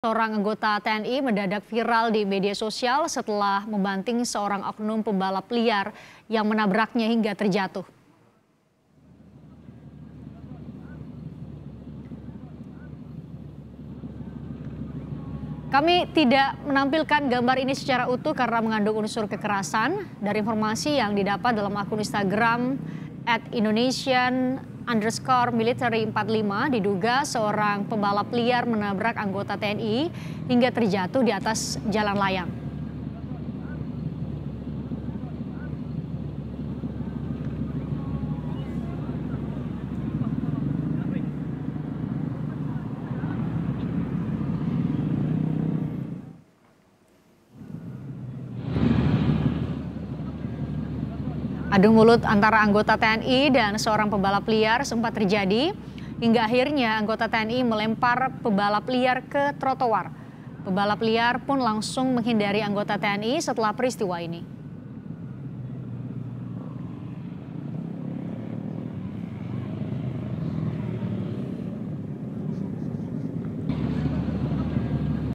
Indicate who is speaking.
Speaker 1: Seorang anggota TNI mendadak viral di media sosial setelah membanting seorang oknum pembalap liar yang menabraknya hingga terjatuh. Kami tidak menampilkan gambar ini secara utuh karena mengandung unsur kekerasan. Dari informasi yang didapat dalam akun Instagram at Indonesian underscore military 45 diduga seorang pebalap liar menabrak anggota TNI hingga terjatuh di atas jalan layang. Adu mulut antara anggota TNI dan seorang pebalap liar sempat terjadi hingga akhirnya anggota TNI melempar pebalap liar ke trotoar. Pebalap liar pun langsung menghindari anggota TNI setelah peristiwa ini.